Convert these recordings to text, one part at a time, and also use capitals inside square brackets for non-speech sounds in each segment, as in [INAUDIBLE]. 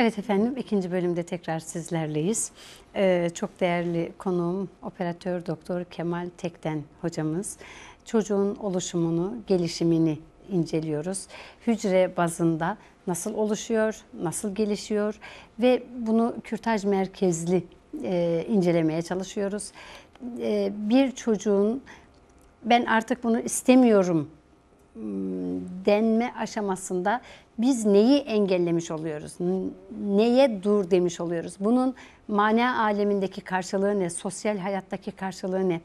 Evet efendim ikinci bölümde tekrar sizlerleyiz. Ee, çok değerli konuğum operatör doktor Kemal Tekten hocamız. Çocuğun oluşumunu, gelişimini inceliyoruz. Hücre bazında nasıl oluşuyor, nasıl gelişiyor ve bunu kürtaj merkezli e, incelemeye çalışıyoruz. E, bir çocuğun ben artık bunu istemiyorum hmm, denme aşamasında biz neyi engellemiş oluyoruz? Neye dur demiş oluyoruz? Bunun mana alemindeki karşılığı ne? Sosyal hayattaki karşılığı ne?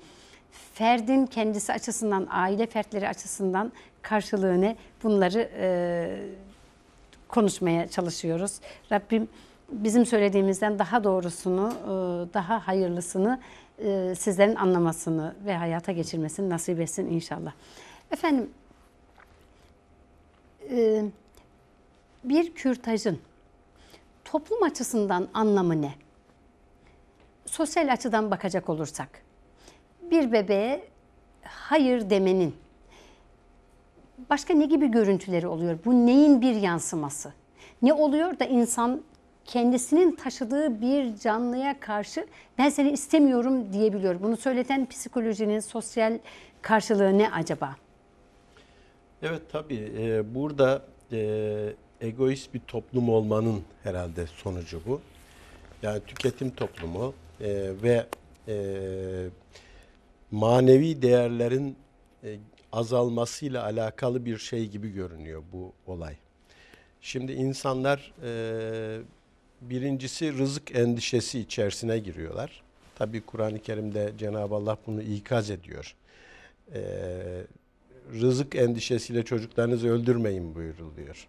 Ferdin kendisi açısından, aile fertleri açısından karşılığı ne? Bunları e, konuşmaya çalışıyoruz. Rabbim bizim söylediğimizden daha doğrusunu, e, daha hayırlısını e, sizlerin anlamasını ve hayata geçirmesini nasip etsin inşallah. Efendim, e, bir kürtajın toplum açısından anlamı ne? Sosyal açıdan bakacak olursak bir bebeğe hayır demenin başka ne gibi görüntüleri oluyor? Bu neyin bir yansıması? Ne oluyor da insan kendisinin taşıdığı bir canlıya karşı ben seni istemiyorum diyebiliyor. Bunu söyleten psikolojinin sosyal karşılığı ne acaba? Evet tabii ee, burada e, egoist bir toplum olmanın herhalde sonucu bu. Yani tüketim toplumu e, ve e, manevi değerlerin e, azalmasıyla alakalı bir şey gibi görünüyor bu olay. Şimdi insanlar e, birincisi rızık endişesi içerisine giriyorlar. Tabi Kur'an-ı Kerim'de Cenab-ı Allah bunu ikaz ediyor. E, rızık endişesiyle çocuklarınızı öldürmeyin buyuruluyor.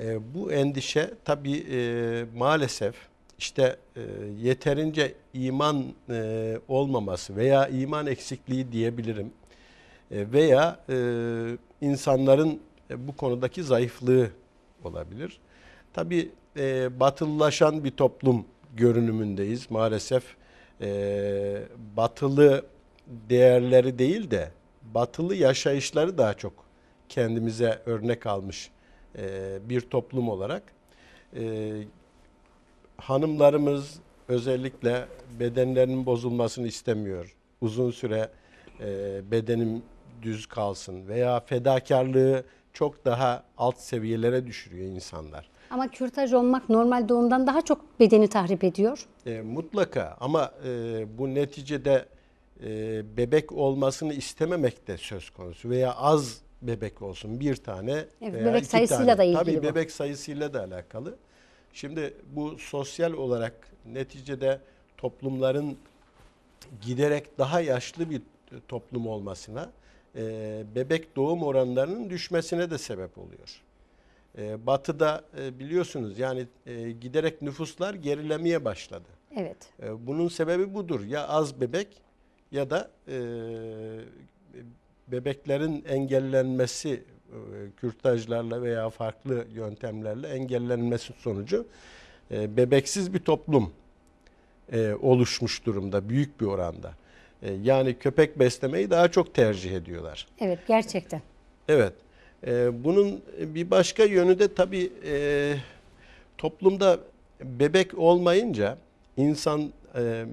E, bu endişe tabii e, maalesef işte e, yeterince iman e, olmaması veya iman eksikliği diyebilirim e, veya e, insanların e, bu konudaki zayıflığı olabilir. Tabii e, batılılaşan bir toplum görünümündeyiz maalesef. E, batılı değerleri değil de batılı yaşayışları daha çok kendimize örnek almış e, bir toplum olarak. E, hanımlarımız özellikle bedenlerinin bozulmasını istemiyor. Uzun süre e, bedenim düz kalsın veya fedakarlığı çok daha alt seviyelere düşürüyor insanlar. Ama kürtaj olmak normal doğumdan daha çok bedeni tahrip ediyor. E, mutlaka ama e, bu neticede e, bebek olmasını istememek de söz konusu veya az bebek olsun bir tane. Evet, veya bebek iki sayısıyla tane. da ilgili. Tabii bu. bebek sayısıyla da alakalı. Şimdi bu sosyal olarak neticede toplumların giderek daha yaşlı bir toplum olmasına e, bebek doğum oranlarının düşmesine de sebep oluyor. E, batı'da e, biliyorsunuz yani e, giderek nüfuslar gerilemeye başladı. Evet. E, bunun sebebi budur. Ya az bebek ya da e, bebeklerin engellenmesi e, kürtajlarla veya farklı yöntemlerle engellenmesi sonucu e, bebeksiz bir toplum e, oluşmuş durumda büyük bir oranda. Yani köpek beslemeyi daha çok tercih ediyorlar. Evet gerçekten. Evet. Bunun bir başka yönü de tabii toplumda bebek olmayınca insan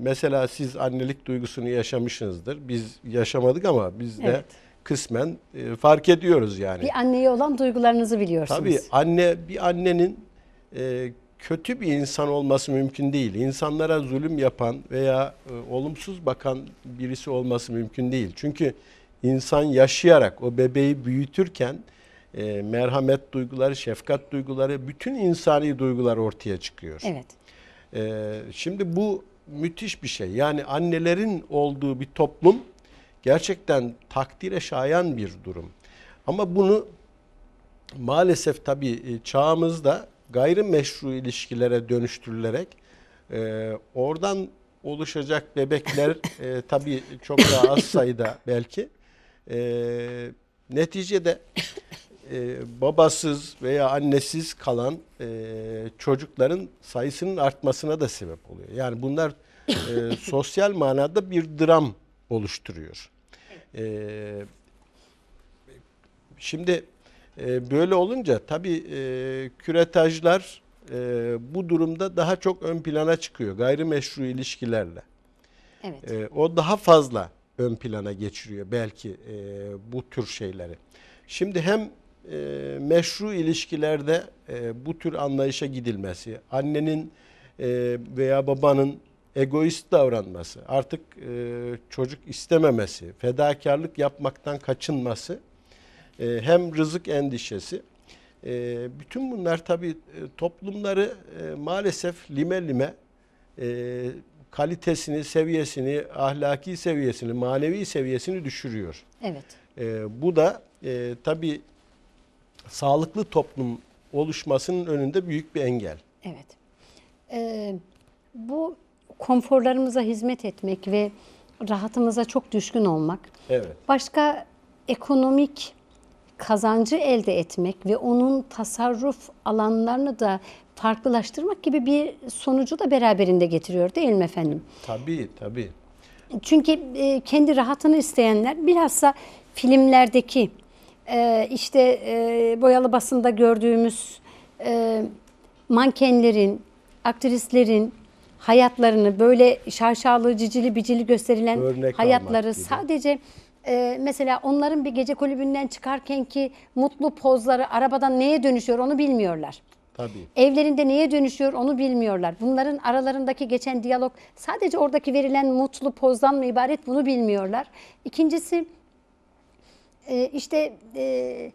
mesela siz annelik duygusunu yaşamışsınızdır. Biz yaşamadık ama biz de evet kısmen e, fark ediyoruz yani. Bir anneye olan duygularınızı biliyorsunuz. Tabii anne bir annenin e, kötü bir insan olması mümkün değil. İnsanlara zulüm yapan veya e, olumsuz bakan birisi olması mümkün değil. Çünkü insan yaşayarak o bebeği büyütürken merhamet duyguları, şefkat duyguları, bütün insani duygular ortaya çıkıyor. Evet. şimdi bu müthiş bir şey. Yani annelerin olduğu bir toplum gerçekten takdire şayan bir durum. Ama bunu maalesef tabii e, çağımızda gayrimeşru ilişkilere dönüştürülerek e, oradan oluşacak bebekler e, tabii çok daha az sayıda belki. E, neticede e, babasız veya annesiz kalan e, çocukların sayısının artmasına da sebep oluyor. Yani bunlar e, sosyal manada bir dram oluşturuyor. E, şimdi e, böyle olunca tabii e, küretajlar e, bu durumda daha çok ön plana çıkıyor gayrimeşru ilişkilerle. Evet. E, o daha fazla ön plana geçiriyor belki e, bu tür şeyleri. Şimdi hem e, meşru ilişkilerde e, bu tür anlayışa gidilmesi, annenin e, veya babanın egoist davranması, artık e, çocuk istememesi, fedakarlık yapmaktan kaçınması, e, hem rızık endişesi. E, bütün bunlar tabii e, toplumları e, maalesef lime lime e, kalitesini, seviyesini, ahlaki seviyesini, manevi seviyesini düşürüyor. Evet. E, bu da e, tabii sağlıklı toplum oluşmasının önünde büyük bir engel. Evet. Ee, bu konforlarımıza hizmet etmek ve rahatımıza çok düşkün olmak. Evet. Başka ekonomik kazancı elde etmek ve onun tasarruf alanlarını da farklılaştırmak gibi bir sonucu da beraberinde getiriyor değil mi efendim? Tabii tabii. Çünkü e, kendi rahatını isteyenler bilhassa filmlerdeki e, işte e, boyalı basında gördüğümüz mankenlerin, aktrislerin hayatlarını böyle şarşalı, cicili, bicili gösterilen Örnek hayatları sadece e, mesela onların bir gece kulübünden çıkarken ki mutlu pozları arabadan neye dönüşüyor onu bilmiyorlar. Tabii. Evlerinde neye dönüşüyor onu bilmiyorlar. Bunların aralarındaki geçen diyalog sadece oradaki verilen mutlu pozdan mı ibaret bunu bilmiyorlar. İkincisi e, işte e,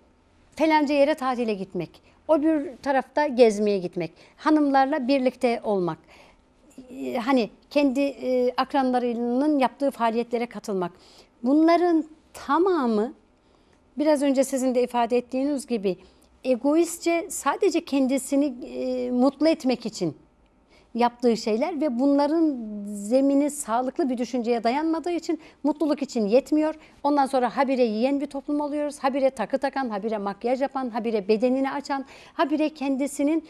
falanca yere tatile gitmek. O bir tarafta gezmeye gitmek. Hanımlarla birlikte olmak hani kendi e, akranlarının yaptığı faaliyetlere katılmak. Bunların tamamı biraz önce sizin de ifade ettiğiniz gibi egoistçe sadece kendisini e, mutlu etmek için yaptığı şeyler ve bunların zemini sağlıklı bir düşünceye dayanmadığı için mutluluk için yetmiyor. Ondan sonra habire yiyen bir toplum oluyoruz. Habire takı takan, habire makyaj yapan, habire bedenini açan, habire kendisinin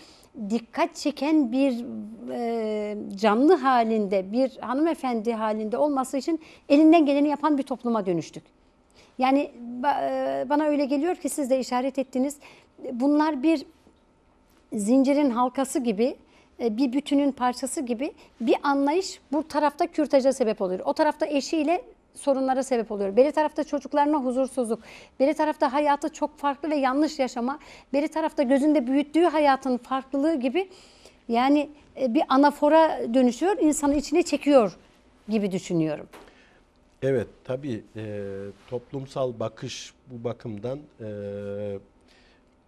dikkat çeken bir e, canlı halinde, bir hanımefendi halinde olması için elinden geleni yapan bir topluma dönüştük. Yani e, bana öyle geliyor ki siz de işaret ettiniz. Bunlar bir zincirin halkası gibi e, bir bütünün parçası gibi bir anlayış bu tarafta kürtaja sebep oluyor. O tarafta eşiyle sorunlara sebep oluyor. Beri tarafta çocuklarına huzursuzluk, beri tarafta hayatı çok farklı ve yanlış yaşama, beri tarafta gözünde büyüttüğü hayatın farklılığı gibi yani e, bir anafora dönüşüyor, insanı içine çekiyor gibi düşünüyorum. Evet, tabii e, toplumsal bakış bu bakımdan e,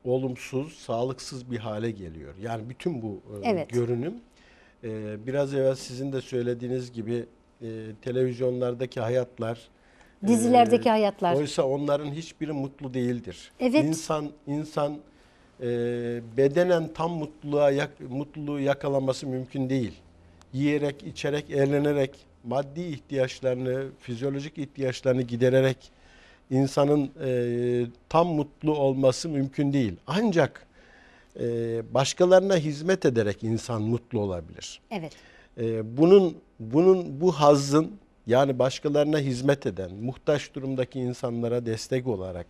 olumsuz, sağlıksız bir hale geliyor. Yani bütün bu e, evet. görünüm e, biraz evvel sizin de söylediğiniz gibi e, televizyonlardaki hayatlar e, dizilerdeki e, hayatlar. Oysa onların hiçbiri mutlu değildir. Evet. İnsan insan e, bedenen tam mutluluğa yak, mutluluğu yakalaması mümkün değil. Yiyerek, içerek, eğlenerek, maddi ihtiyaçlarını, fizyolojik ihtiyaçlarını gidererek insanın e, tam mutlu olması mümkün değil. Ancak e, başkalarına hizmet ederek insan mutlu olabilir. Evet. E, bunun bunun bu hazın yani başkalarına hizmet eden, muhtaç durumdaki insanlara destek olarak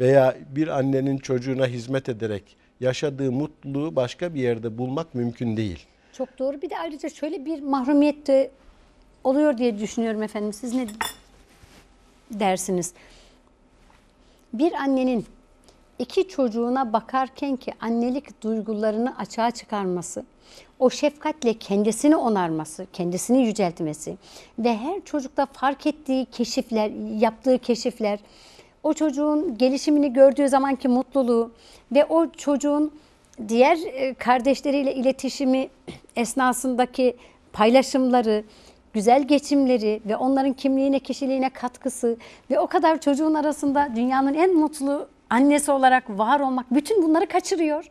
veya bir annenin çocuğuna hizmet ederek yaşadığı mutluluğu başka bir yerde bulmak mümkün değil. Çok doğru. Bir de ayrıca şöyle bir mahrumiyet de oluyor diye düşünüyorum efendim. Siz ne dersiniz? bir annenin iki çocuğuna bakarken ki annelik duygularını açığa çıkarması, o şefkatle kendisini onarması, kendisini yüceltmesi ve her çocukta fark ettiği keşifler, yaptığı keşifler, o çocuğun gelişimini gördüğü zamanki mutluluğu ve o çocuğun diğer e, kardeşleriyle iletişimi esnasındaki paylaşımları, güzel geçimleri ve onların kimliğine, kişiliğine katkısı ve o kadar çocuğun arasında dünyanın en mutlu annesi olarak var olmak bütün bunları kaçırıyor.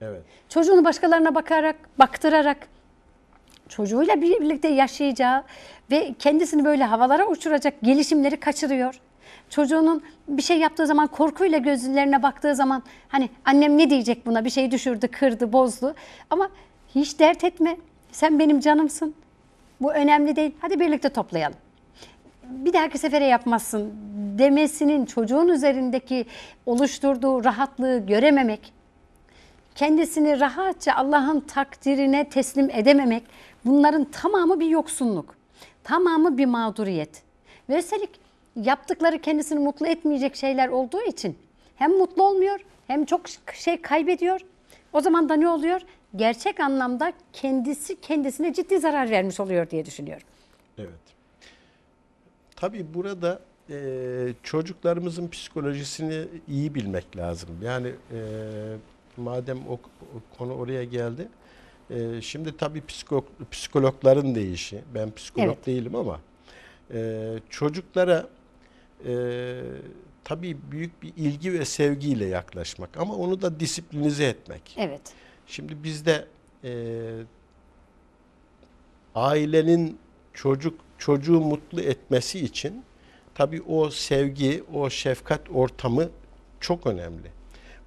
Evet. Çocuğunu başkalarına bakarak, baktırarak çocuğuyla birlikte yaşayacağı ve kendisini böyle havalara uçuracak gelişimleri kaçırıyor. Çocuğunun bir şey yaptığı zaman korkuyla gözlerine baktığı zaman hani annem ne diyecek buna bir şey düşürdü, kırdı, bozdu. Ama hiç dert etme sen benim canımsın bu önemli değil hadi birlikte toplayalım. Bir dahaki sefere yapmazsın demesinin çocuğun üzerindeki oluşturduğu rahatlığı görememek, kendisini rahatça Allah'ın takdirine teslim edememek bunların tamamı bir yoksunluk. Tamamı bir mağduriyet. Ve üstelik yaptıkları kendisini mutlu etmeyecek şeyler olduğu için hem mutlu olmuyor hem çok şey kaybediyor. O zaman da ne oluyor? gerçek anlamda kendisi kendisine ciddi zarar vermiş oluyor diye düşünüyorum. Evet. Tabii burada e, çocuklarımızın psikolojisini iyi bilmek lazım. Yani e, madem o, o konu oraya geldi. E, şimdi tabii psiko, psikologların değişi. Ben psikolog evet. değilim ama e, çocuklara e, tabii büyük bir ilgi ve sevgiyle yaklaşmak ama onu da disiplinize etmek. Evet. Şimdi bizde e, ailenin çocuk çocuğu mutlu etmesi için tabii o sevgi, o şefkat ortamı çok önemli.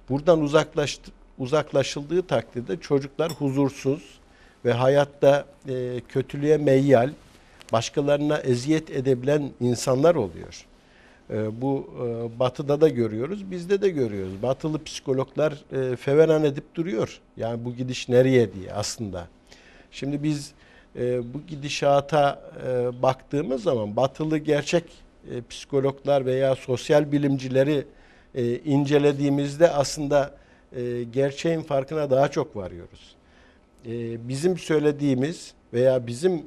Buradan uzaklaştı, uzaklaşıldığı takdirde çocuklar huzursuz ve hayatta e, kötülüğe meyyal, başkalarına eziyet edebilen insanlar oluyor. Ee, bu e, batıda da görüyoruz, bizde de görüyoruz. Batılı psikologlar e, feveran edip duruyor. Yani bu gidiş nereye diye aslında. Şimdi biz e, bu gidişata baktığımız zaman batılı gerçek psikologlar veya sosyal bilimcileri incelediğimizde aslında gerçeğin farkına daha çok varıyoruz. Bizim söylediğimiz veya bizim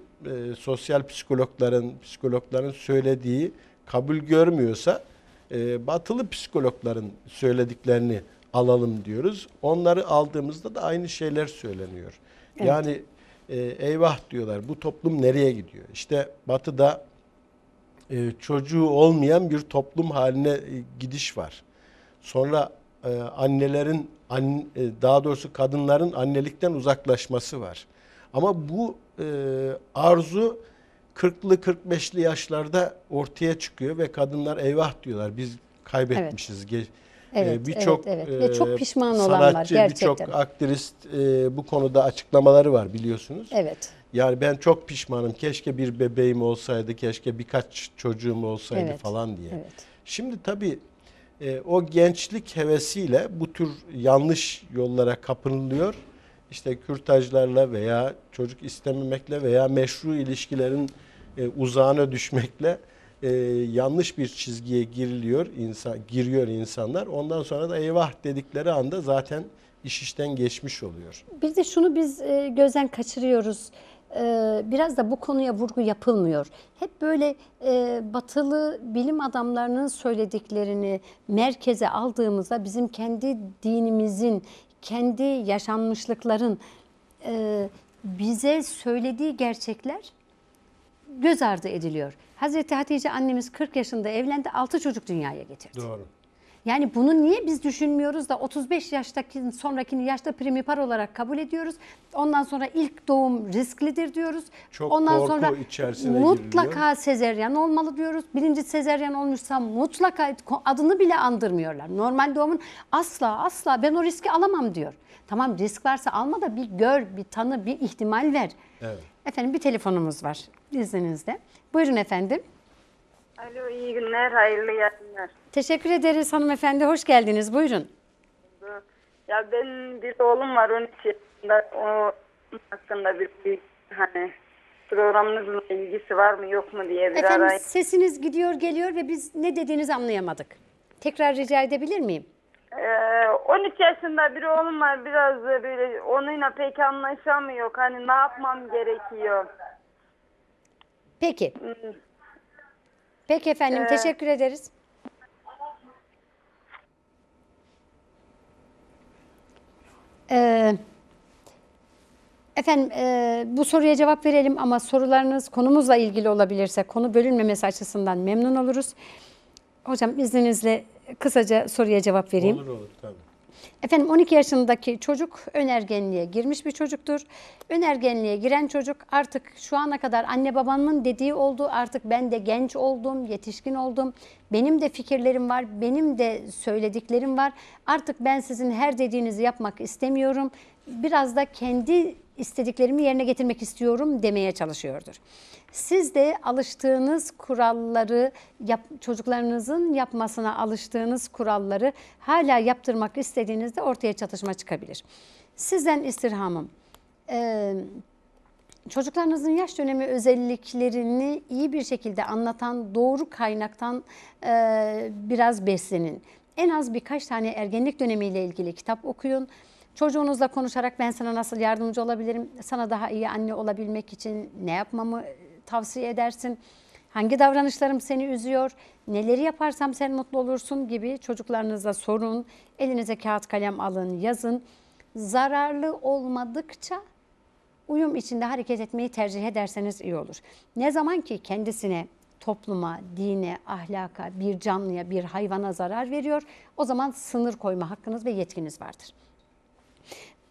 sosyal psikologların psikologların söylediği kabul görmüyorsa e, batılı psikologların söylediklerini alalım diyoruz. Onları aldığımızda da aynı şeyler söyleniyor. Evet. Yani e, eyvah diyorlar bu toplum nereye gidiyor? İşte batıda e, çocuğu olmayan bir toplum haline e, gidiş var. Sonra e, annelerin an, e, daha doğrusu kadınların annelikten uzaklaşması var. Ama bu e, arzu 40'lı 45'li yaşlarda ortaya çıkıyor ve kadınlar eyvah diyorlar biz kaybetmişiz. Evet. E, evet, birçok evet, evet. Ve çok pişman sanatçı, olan var gerçekten. Birçok aktrist e, bu konuda açıklamaları var biliyorsunuz. Evet. Yani ben çok pişmanım. Keşke bir bebeğim olsaydı, keşke birkaç çocuğum olsaydı evet. falan diye. Evet. Şimdi tabii e, o gençlik hevesiyle bu tür yanlış yollara kapınılıyor. İşte kürtajlarla veya çocuk istememekle veya meşru ilişkilerin e, uzağına düşmekle e, yanlış bir çizgiye giriliyor insan giriyor insanlar. Ondan sonra da eyvah dedikleri anda zaten iş işten geçmiş oluyor. Bir de şunu biz e, gözden kaçırıyoruz e, biraz da bu konuya vurgu yapılmıyor. Hep böyle e, batılı bilim adamlarının söylediklerini merkeze aldığımızda bizim kendi dinimizin, kendi yaşanmışlıkların e, bize söylediği gerçekler göz ardı ediliyor. Hazreti Hatice annemiz 40 yaşında evlendi, 6 çocuk dünyaya getirdi. Doğru. Yani bunu niye biz düşünmüyoruz da 35 yaştaki sonrakini yaşta primipar olarak kabul ediyoruz. Ondan sonra ilk doğum risklidir diyoruz. Çok Ondan korku sonra içerisine mutlaka giriliyor. sezeryan olmalı diyoruz. Birinci sezeryan olmuşsa mutlaka adını bile andırmıyorlar. Normal doğumun asla asla ben o riski alamam diyor. Tamam risk varsa alma da bir gör, bir tanı, bir ihtimal ver. Evet. Efendim bir telefonumuz var. İzninizle. Buyurun efendim. Alo iyi günler, hayırlı yayınlar. Teşekkür ederiz hanımefendi. Hoş geldiniz. Buyurun. Ya ben bir oğlum var 13 yaşında. O hakkında bir, bir hani programınızla ilgisi var mı yok mu diye bir Efendim arayın. sesiniz gidiyor geliyor ve biz ne dediğinizi anlayamadık. Tekrar rica edebilir miyim? 13 ee, yaşında bir oğlum var biraz da böyle onunla pek anlaşamıyor. Hani ne yapmam gerekiyor? Peki. Hmm. Peki efendim ee, teşekkür ederiz. Ee, efendim e, bu soruya cevap verelim ama sorularınız konumuzla ilgili olabilirse konu bölünmemesi açısından memnun oluruz. Hocam izninizle kısaca soruya cevap vereyim. Olur olur tabii. Efendim 12 yaşındaki çocuk önergenliğe girmiş bir çocuktur. Önergenliğe giren çocuk artık şu ana kadar anne babamın dediği oldu. Artık ben de genç oldum, yetişkin oldum. Benim de fikirlerim var, benim de söylediklerim var. Artık ben sizin her dediğinizi yapmak istemiyorum biraz da kendi istediklerimi yerine getirmek istiyorum demeye çalışıyordur. Siz de alıştığınız kuralları, yap, çocuklarınızın yapmasına alıştığınız kuralları hala yaptırmak istediğinizde ortaya çatışma çıkabilir. Sizden istirhamım, e, çocuklarınızın yaş dönemi özelliklerini iyi bir şekilde anlatan doğru kaynaktan e, biraz beslenin. En az birkaç tane ergenlik dönemiyle ilgili kitap okuyun Çocuğunuzla konuşarak ben sana nasıl yardımcı olabilirim? Sana daha iyi anne olabilmek için ne yapmamı e, tavsiye edersin? Hangi davranışlarım seni üzüyor? Neleri yaparsam sen mutlu olursun gibi çocuklarınıza sorun. Elinize kağıt kalem alın, yazın. Zararlı olmadıkça uyum içinde hareket etmeyi tercih ederseniz iyi olur. Ne zaman ki kendisine, topluma, dine, ahlaka, bir canlıya, bir hayvana zarar veriyor, o zaman sınır koyma hakkınız ve yetkiniz vardır.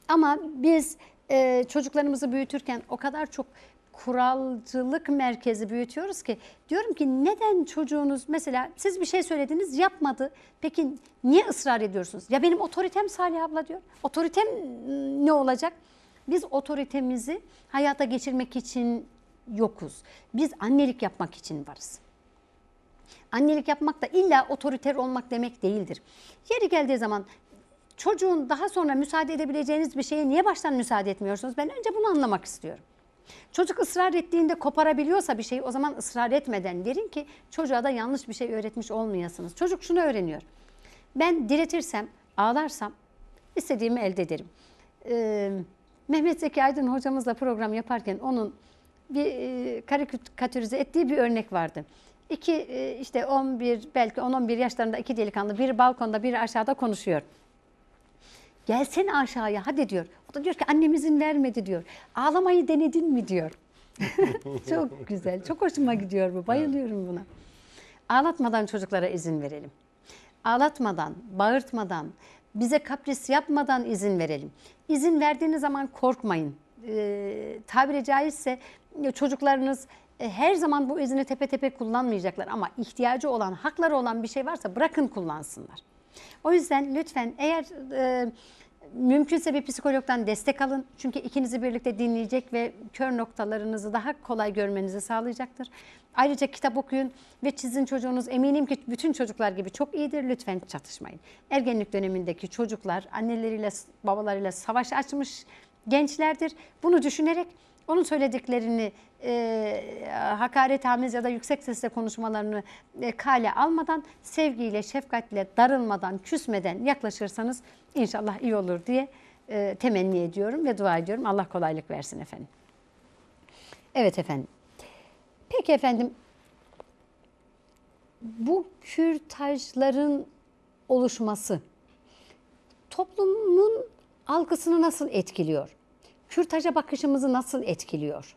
Ama biz e, çocuklarımızı büyütürken o kadar çok kuralcılık merkezi büyütüyoruz ki diyorum ki neden çocuğunuz mesela siz bir şey söylediniz yapmadı. Peki niye ısrar ediyorsunuz? Ya benim otoritem Salih abla diyor. Otoritem ıı, ne olacak? Biz otoritemizi hayata geçirmek için yokuz. Biz annelik yapmak için varız. Annelik yapmak da illa otoriter olmak demek değildir. Yeri geldiği zaman çocuğun daha sonra müsaade edebileceğiniz bir şeye niye baştan müsaade etmiyorsunuz? Ben önce bunu anlamak istiyorum. Çocuk ısrar ettiğinde koparabiliyorsa bir şeyi o zaman ısrar etmeden verin ki çocuğa da yanlış bir şey öğretmiş olmayasınız. Çocuk şunu öğreniyor. Ben diretirsem, ağlarsam istediğimi elde ederim. Ee, Mehmet Zeki Aydın hocamızla program yaparken onun bir e, karikatürize ettiği bir örnek vardı. İki e, işte 11 belki 10-11 yaşlarında iki delikanlı bir balkonda bir aşağıda konuşuyor. Gelsene aşağıya hadi diyor. O da diyor ki annemizin vermedi diyor. Ağlamayı denedin mi diyor. [LAUGHS] çok güzel. Çok hoşuma gidiyor bu. Bayılıyorum buna. Ağlatmadan çocuklara izin verelim. Ağlatmadan, bağırtmadan, bize kapris yapmadan izin verelim. İzin verdiğiniz zaman korkmayın. Ee, tabiri caizse e, çocuklarınız e, her zaman bu izni tepe tepe kullanmayacaklar ama ihtiyacı olan, hakları olan bir şey varsa bırakın kullansınlar. O yüzden lütfen eğer e, Mümkünse bir psikologdan destek alın. Çünkü ikinizi birlikte dinleyecek ve kör noktalarınızı daha kolay görmenizi sağlayacaktır. Ayrıca kitap okuyun ve çizin çocuğunuz eminim ki bütün çocuklar gibi çok iyidir. Lütfen çatışmayın. Ergenlik dönemindeki çocuklar anneleriyle babalarıyla savaş açmış gençlerdir. Bunu düşünerek onun söylediklerini e, hakaret hamiz ya da yüksek sesle konuşmalarını e, kale almadan, sevgiyle, şefkatle, darılmadan, küsmeden yaklaşırsanız inşallah iyi olur diye e, temenni ediyorum ve dua ediyorum. Allah kolaylık versin efendim. Evet efendim. Peki efendim, bu kürtajların oluşması toplumun algısını nasıl etkiliyor? kürtaja bakışımızı nasıl etkiliyor?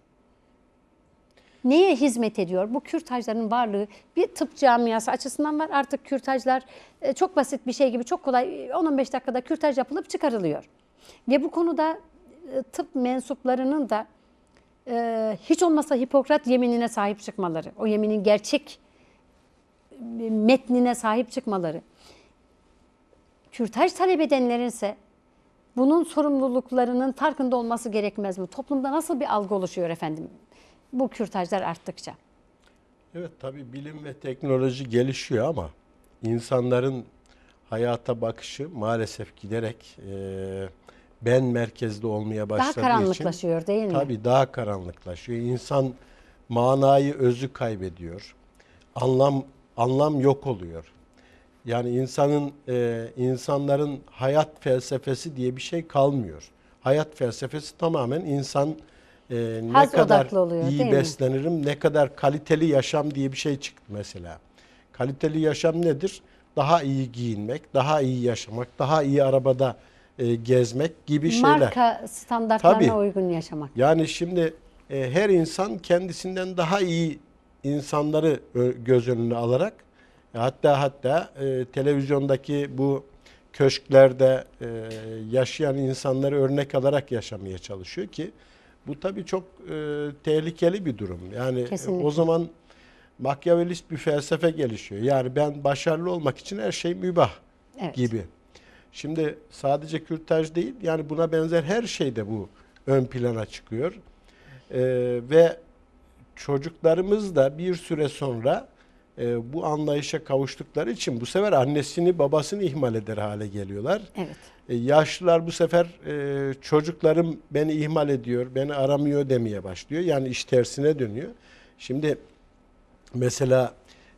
Neye hizmet ediyor? Bu kürtajların varlığı bir tıp camiası açısından var. Artık kürtajlar e, çok basit bir şey gibi çok kolay 10-15 e, dakikada kürtaj yapılıp çıkarılıyor. Ve bu konuda e, tıp mensuplarının da hiç olmasa Hipokrat yeminine sahip çıkmaları, o yeminin gerçek metnine sahip çıkmaları, kürtaj talep edenlerin ise bunun sorumluluklarının farkında olması gerekmez mi? Toplumda nasıl bir algı oluşuyor efendim bu kürtajlar arttıkça? Evet tabi bilim ve teknoloji gelişiyor ama insanların hayata bakışı maalesef giderek e, ben merkezli olmaya başladığı için. Daha karanlıklaşıyor için, değil mi? Tabi daha karanlıklaşıyor. İnsan manayı özü kaybediyor. Anlam anlam yok oluyor. Yani insanın e, insanların hayat felsefesi diye bir şey kalmıyor. Hayat felsefesi tamamen insan e, ne kadar oluyor, iyi beslenirim, mi? ne kadar kaliteli yaşam diye bir şey çıktı mesela. Kaliteli yaşam nedir? Daha iyi giyinmek, daha iyi yaşamak, daha iyi arabada e, gezmek gibi şeyler. Marka standartlarına Tabii, uygun yaşamak. Yani şimdi e, her insan kendisinden daha iyi insanları göz önüne alarak Hatta hatta e, televizyondaki bu köşklerde e, yaşayan insanları örnek alarak yaşamaya çalışıyor ki bu tabii çok e, tehlikeli bir durum. Yani Kesinlikle. o zaman makyavelist bir felsefe gelişiyor. Yani ben başarılı olmak için her şey mübah evet. gibi. Şimdi sadece kürtaj değil yani buna benzer her şey de bu ön plana çıkıyor. E, ve çocuklarımız da bir süre sonra e, bu anlayışa kavuştukları için bu sefer annesini babasını ihmal eder hale geliyorlar. Evet. E, yaşlılar bu sefer e, çocuklarım beni ihmal ediyor, beni aramıyor demeye başlıyor. Yani iş tersine dönüyor. Şimdi mesela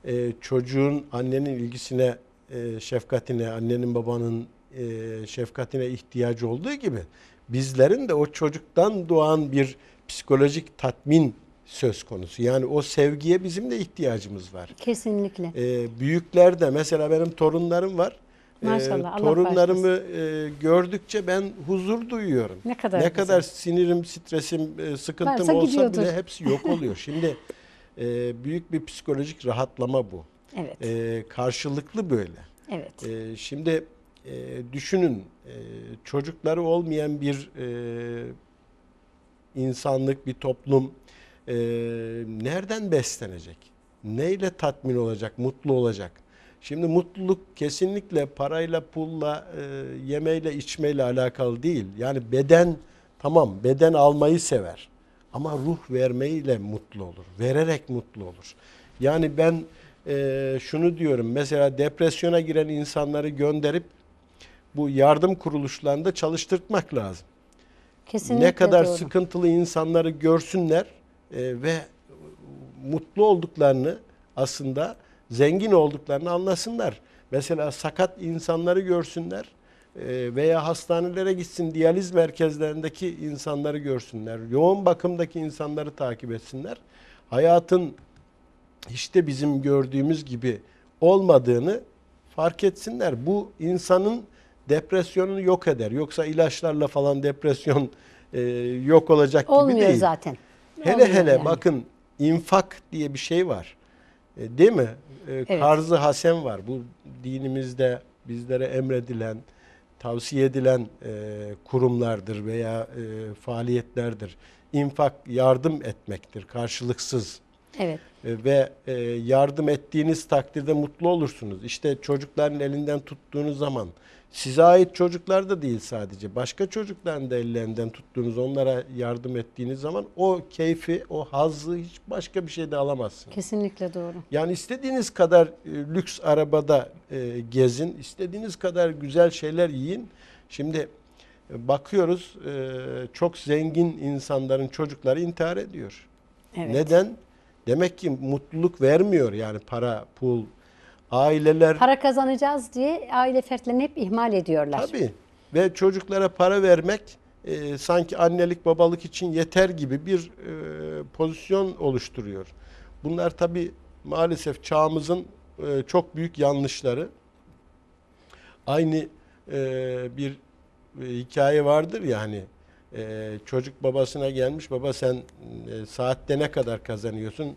e, çocuğun annenin ilgisine, e, şefkatine, annenin babanın e, şefkatine ihtiyacı olduğu gibi bizlerin de o çocuktan doğan bir psikolojik tatmin söz konusu. Yani o sevgiye bizim de ihtiyacımız var. kesinlikle Ee, büyükler de mesela benim torunlarım var. Ee, Maşallah. Ee, torunlarımı e, gördükçe ben huzur duyuyorum. Ne kadar Ne güzel. kadar sinirim, stresim, e, sıkıntım Varsa olsa gidiyordur. bile hepsi yok oluyor. [LAUGHS] Şimdi e, büyük bir psikolojik rahatlama bu. Evet. E, karşılıklı böyle. Evet. E, şimdi e, düşünün e, çocukları olmayan bir e, insanlık, bir toplum e, nereden beslenecek? Neyle tatmin olacak, mutlu olacak? Şimdi mutluluk kesinlikle parayla, pulla, e, yemeyle, içmeyle alakalı değil. Yani beden tamam beden almayı sever ama ruh vermeyle mutlu olur. Vererek mutlu olur. Yani ben e, şunu diyorum mesela depresyona giren insanları gönderip bu yardım kuruluşlarında çalıştırtmak lazım. Kesinlikle ne kadar diyorum. sıkıntılı insanları görsünler e, ve mutlu olduklarını aslında zengin olduklarını anlasınlar. Mesela sakat insanları görsünler e, veya hastanelere gitsin diyaliz merkezlerindeki insanları görsünler. Yoğun bakımdaki insanları takip etsinler. Hayatın işte bizim gördüğümüz gibi olmadığını fark etsinler. Bu insanın depresyonunu yok eder. Yoksa ilaçlarla falan depresyon e, yok olacak Olmuyor gibi değil. Olmuyor zaten. Hele hele yani. bakın infak diye bir şey var. E, değil mi? E, evet. Karzı hasen var. Bu dinimizde bizlere emredilen, tavsiye edilen e, kurumlardır veya e, faaliyetlerdir. İnfak yardım etmektir karşılıksız. Evet. E, ve e, yardım ettiğiniz takdirde mutlu olursunuz. İşte çocukların elinden tuttuğunuz zaman size ait çocuklar da değil sadece. Başka çocukların da ellerinden tuttuğunuz, onlara yardım ettiğiniz zaman o keyfi, o hazzı hiç başka bir şeyde alamazsınız. Kesinlikle doğru. Yani istediğiniz kadar e, lüks arabada e, gezin, istediğiniz kadar güzel şeyler yiyin. Şimdi e, bakıyoruz e, çok zengin insanların çocukları intihar ediyor. Evet. Neden? Demek ki mutluluk vermiyor yani para, pul, aileler... Para kazanacağız diye aile fertlerini hep ihmal ediyorlar. Tabii ve çocuklara para vermek e, sanki annelik babalık için yeter gibi bir e, pozisyon oluşturuyor. Bunlar tabii maalesef çağımızın e, çok büyük yanlışları. Aynı e, bir e, hikaye vardır ya hani e, çocuk babasına gelmiş baba sen e, saatte ne kadar kazanıyorsun?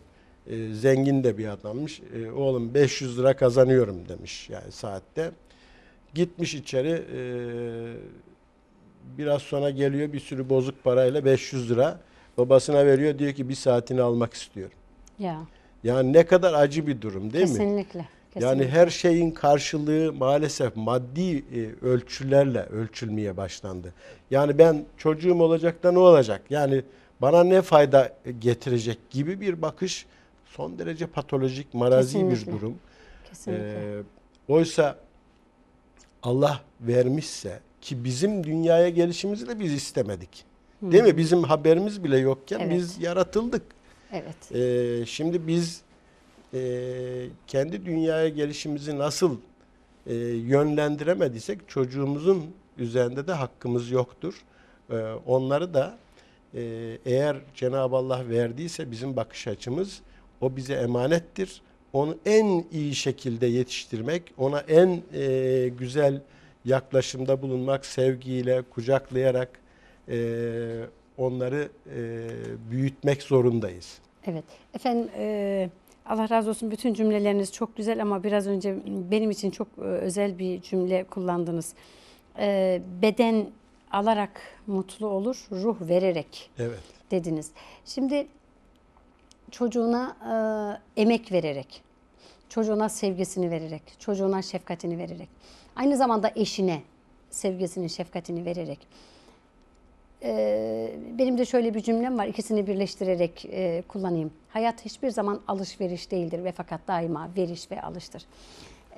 E, zengin de bir adammış. E, oğlum 500 lira kazanıyorum demiş yani saatte. Gitmiş içeri e, biraz sonra geliyor bir sürü bozuk parayla 500 lira babasına veriyor diyor ki bir saatini almak istiyorum. Ya. Yani ne kadar acı bir durum değil kesinlikle, mi? Kesinlikle. Yani her şeyin karşılığı maalesef maddi ölçülerle ölçülmeye başlandı. Yani ben çocuğum olacak da ne olacak? Yani bana ne fayda getirecek gibi bir bakış son derece patolojik, marazi Kesinlikle. bir durum. Kesinlikle. Ee, oysa Allah vermişse ki bizim dünyaya gelişimizi de biz istemedik. Hı. Değil mi? Bizim haberimiz bile yokken evet. biz yaratıldık. Evet. Ee, şimdi biz e, kendi dünyaya gelişimizi nasıl e, yönlendiremediysek çocuğumuzun üzerinde de hakkımız yoktur. E, onları da e, eğer Cenab-ı Allah verdiyse bizim bakış açımız o bize emanettir. Onu en iyi şekilde yetiştirmek, ona en e, güzel yaklaşımda bulunmak, sevgiyle, kucaklayarak e, onları e, büyütmek zorundayız. Evet. Efendim... E... Allah razı olsun bütün cümleleriniz çok güzel ama biraz önce benim için çok e, özel bir cümle kullandınız. E, beden alarak mutlu olur, ruh vererek evet. dediniz. Şimdi çocuğuna e, emek vererek, çocuğuna sevgisini vererek, çocuğuna şefkatini vererek, aynı zamanda eşine sevgisini, şefkatini vererek. E, benim de şöyle bir cümlem var, ikisini birleştirerek e, kullanayım. Hayat hiçbir zaman alışveriş değildir ve fakat daima veriş ve alıştır.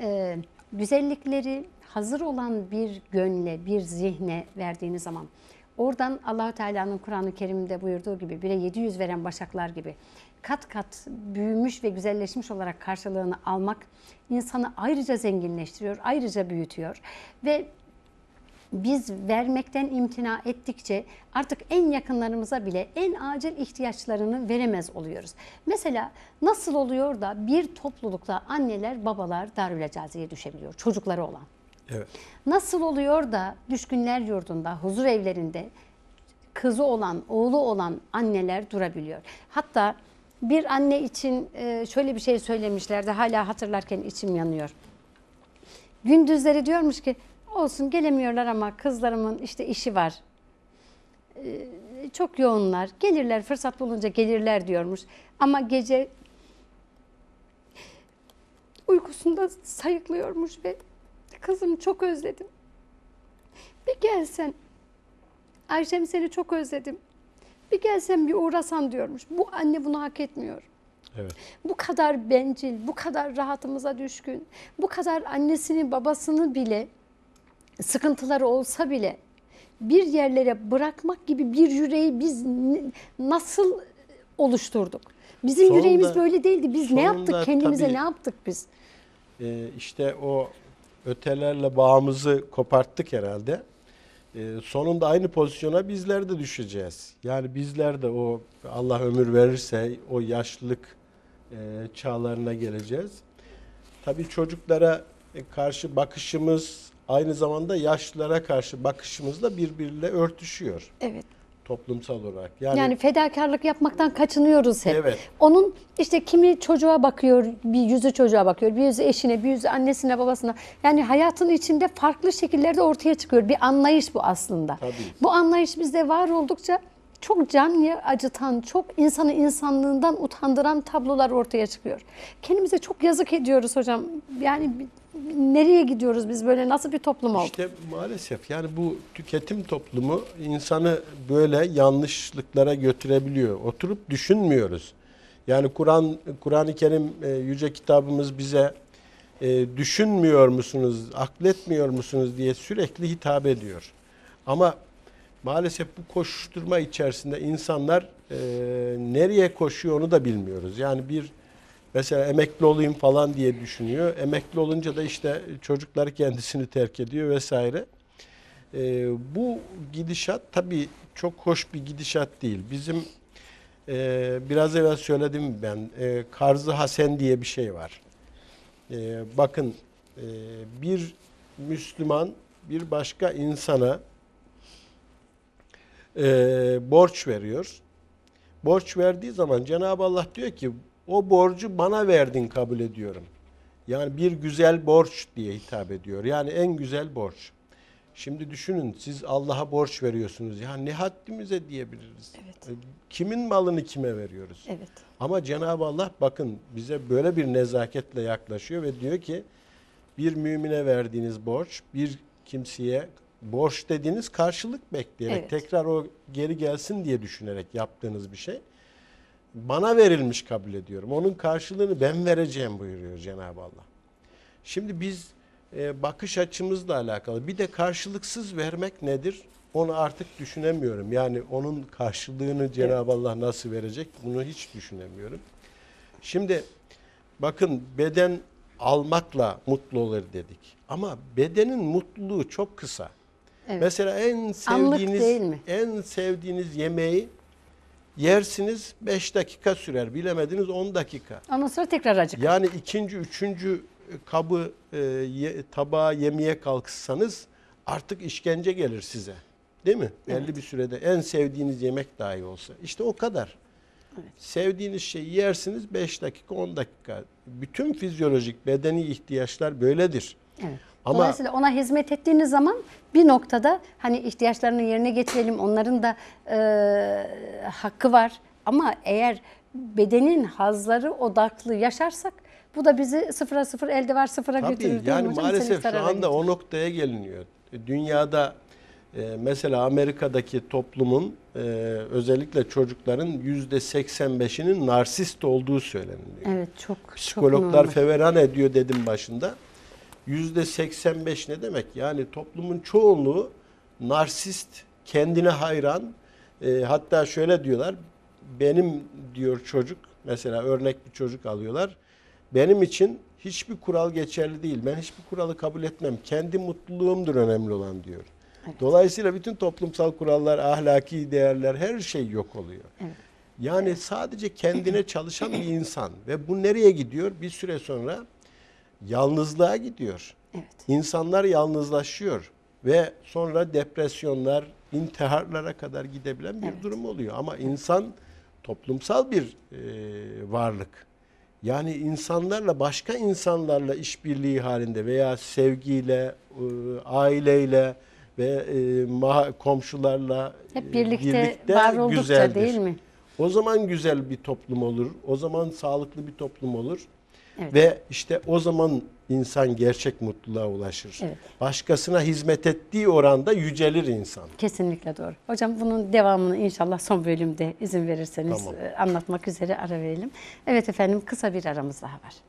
E, güzellikleri hazır olan bir gönle, bir zihne verdiğiniz zaman Oradan Allahü Teala'nın Kur'an-ı Kerim'de buyurduğu gibi bire 700 veren başaklar gibi kat kat büyümüş ve güzelleşmiş olarak karşılığını almak insanı ayrıca zenginleştiriyor, ayrıca büyütüyor ve biz vermekten imtina ettikçe artık en yakınlarımıza bile en acil ihtiyaçlarını veremez oluyoruz. Mesela nasıl oluyor da bir toplulukta anneler, babalar darül cazeye düşebiliyor çocukları olan? Evet. Nasıl oluyor da düşkünler yurdunda, huzur evlerinde kızı olan, oğlu olan anneler durabiliyor. Hatta bir anne için e, şöyle bir şey söylemişlerdi. Hala hatırlarken içim yanıyor. Gündüzleri diyormuş ki olsun gelemiyorlar ama kızlarımın işte işi var. E, çok yoğunlar. Gelirler fırsat bulunca gelirler diyormuş. Ama gece uykusunda sayıklıyormuş ve kızım çok özledim. Bir gelsen. Ayşem seni çok özledim. Bir gelsen bir uğrasan diyormuş. Bu anne bunu hak etmiyor. Evet. Bu kadar bencil, bu kadar rahatımıza düşkün, bu kadar annesini babasını bile sıkıntıları olsa bile bir yerlere bırakmak gibi bir yüreği biz nasıl oluşturduk? Bizim sonunda, yüreğimiz böyle değildi. Biz ne yaptık kendimize tabii, ne yaptık biz? E, işte o ötelerle bağımızı koparttık herhalde. Ee, sonunda aynı pozisyona bizler de düşeceğiz. Yani bizler de o Allah ömür verirse o yaşlılık e, çağlarına geleceğiz. Tabii çocuklara e, karşı bakışımız aynı zamanda yaşlılara karşı bakışımızla birbiriyle örtüşüyor. Evet toplumsal olarak. Yani, yani fedakarlık yapmaktan kaçınıyoruz hep. Evet. Onun işte kimi çocuğa bakıyor, bir yüzü çocuğa bakıyor, bir yüzü eşine, bir yüzü annesine, babasına. Yani hayatın içinde farklı şekillerde ortaya çıkıyor. Bir anlayış bu aslında. Tabii. Bu anlayış bizde var oldukça çok can acıtan, çok insanı insanlığından utandıran tablolar ortaya çıkıyor. Kendimize çok yazık ediyoruz hocam. Yani nereye gidiyoruz biz böyle nasıl bir toplum olduk? İşte maalesef yani bu tüketim toplumu insanı böyle yanlışlıklara götürebiliyor. Oturup düşünmüyoruz. Yani Kur'an Kur'an-ı Kerim e, yüce kitabımız bize e, düşünmüyor musunuz, akletmiyor musunuz diye sürekli hitap ediyor. Ama maalesef bu koşuşturma içerisinde insanlar e, nereye koşuyor onu da bilmiyoruz. Yani bir Mesela emekli olayım falan diye düşünüyor. Emekli olunca da işte çocuklar kendisini terk ediyor vesaire. E, bu gidişat tabii çok hoş bir gidişat değil. Bizim e, biraz evvel söyledim ben. E, Karzı Hasen diye bir şey var. E, bakın e, bir Müslüman bir başka insana e, borç veriyor. Borç verdiği zaman Cenab-ı Allah diyor ki o borcu bana verdin kabul ediyorum. Yani bir güzel borç diye hitap ediyor. Yani en güzel borç. Şimdi düşünün siz Allah'a borç veriyorsunuz. Ya ne haddimize diyebiliriz. Evet. E, kimin malını kime veriyoruz? Evet. Ama Cenab-ı Allah bakın bize böyle bir nezaketle yaklaşıyor ve diyor ki bir mümine verdiğiniz borç bir kimseye borç dediğiniz karşılık bekleyerek evet. tekrar o geri gelsin diye düşünerek yaptığınız bir şey bana verilmiş kabul ediyorum. Onun karşılığını ben vereceğim buyuruyor Cenab-ı Allah. Şimdi biz e, bakış açımızla alakalı bir de karşılıksız vermek nedir? Onu artık düşünemiyorum. Yani onun karşılığını Cenab-ı Allah nasıl verecek bunu hiç düşünemiyorum. Şimdi bakın beden almakla mutlu olur dedik. Ama bedenin mutluluğu çok kısa. Evet. Mesela en sevdiğiniz en sevdiğiniz yemeği Yersiniz 5 dakika sürer. Bilemediniz 10 dakika. Ondan sonra tekrar acık. Yani ikinci, üçüncü kabı e, ye, tabağa yemeye kalksanız artık işkence gelir size. Değil mi? Evet. Belli bir sürede en sevdiğiniz yemek dahi olsa. İşte o kadar. Evet. Sevdiğiniz şeyi yersiniz 5 dakika 10 dakika. Bütün fizyolojik bedeni ihtiyaçlar böyledir. Evet. Ama, Dolayısıyla ona hizmet ettiğiniz zaman bir noktada hani ihtiyaçlarını yerine getirelim onların da e, hakkı var. Ama eğer bedenin hazları odaklı yaşarsak bu da bizi sıfıra sıfır elde var sıfıra Tabii, götürür. Tabii yani maalesef şu anda o noktaya geliniyor. Dünyada e, mesela Amerika'daki toplumun e, özellikle çocukların yüzde 85'inin narsist olduğu söyleniyor. Evet çok. Psikologlar çok Psikologlar feveran ediyor dedim başında yüzde 85 ne demek? Yani toplumun çoğunluğu narsist, kendine hayran. E, hatta şöyle diyorlar, benim diyor çocuk, mesela örnek bir çocuk alıyorlar. Benim için hiçbir kural geçerli değil. Ben hiçbir kuralı kabul etmem. Kendi mutluluğumdur önemli olan diyor. Evet. Dolayısıyla bütün toplumsal kurallar, ahlaki değerler her şey yok oluyor. Evet. Yani sadece kendine [CLEARS THROAT] çalışan bir insan ve bu nereye gidiyor? Bir süre sonra yalnızlığa gidiyor. Evet. İnsanlar yalnızlaşıyor ve sonra depresyonlar, intiharlara kadar gidebilen bir evet. durum oluyor. Ama insan toplumsal bir e, varlık. Yani insanlarla başka insanlarla işbirliği halinde veya sevgiyle, e, aileyle ve e, komşularla hep e, birlikte, birlikte var oldukça güzeldir. değil mi? O zaman güzel bir toplum olur. O zaman sağlıklı bir toplum olur. Evet. Ve işte o zaman insan gerçek mutluluğa ulaşır. Evet. Başkasına hizmet ettiği oranda yücelir insan. Kesinlikle doğru. Hocam bunun devamını inşallah son bölümde izin verirseniz tamam. E, anlatmak üzere ara verelim. Evet efendim kısa bir aramız daha var.